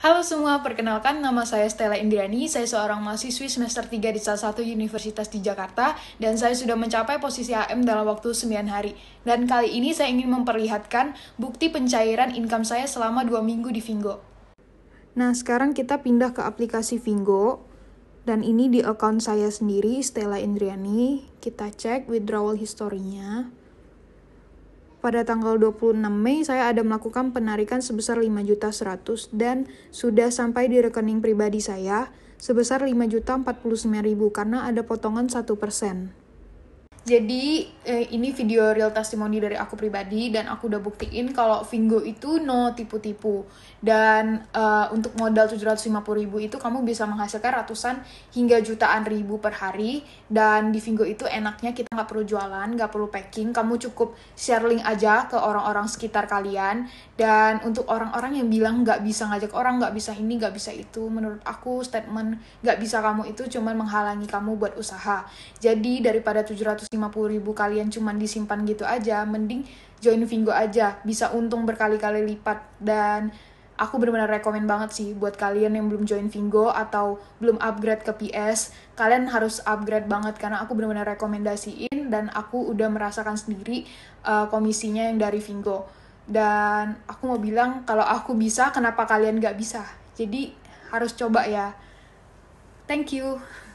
Halo semua, perkenalkan nama saya Stella Indriani. saya seorang mahasiswi semester 3 di salah satu universitas di Jakarta dan saya sudah mencapai posisi AM dalam waktu 9 hari. Dan kali ini saya ingin memperlihatkan bukti pencairan income saya selama 2 minggu di Vingo. Nah, sekarang kita pindah ke aplikasi Vingo dan ini di account saya sendiri Stella Indriani. Kita cek withdrawal historinya. Pada tanggal 26 Mei, saya ada melakukan penarikan sebesar 5.100 dan sudah sampai di rekening pribadi saya sebesar ribu karena ada potongan 1%. Jadi eh, ini video real testimoni dari aku pribadi dan aku udah buktiin kalau Vingo itu no tipu-tipu. Dan uh, untuk modal 750 ribu itu kamu bisa menghasilkan ratusan hingga jutaan ribu per hari. Dan di Vingo itu enaknya kita nggak perlu jualan, nggak perlu packing, kamu cukup share link aja ke orang-orang sekitar kalian. Dan untuk orang-orang yang bilang nggak bisa ngajak orang, nggak bisa ini, nggak bisa itu, menurut aku statement nggak bisa kamu itu cuman menghalangi kamu buat usaha. Jadi daripada 700 ribu kalian cuman disimpan gitu aja, mending join Vingo aja, bisa untung berkali-kali lipat. Dan aku benar-benar rekomen banget sih buat kalian yang belum join Vingo atau belum upgrade ke PS, kalian harus upgrade banget karena aku benar-benar rekomendasiin dan aku udah merasakan sendiri uh, komisinya yang dari Vingo. Dan aku mau bilang kalau aku bisa, kenapa kalian nggak bisa? Jadi harus coba ya. Thank you.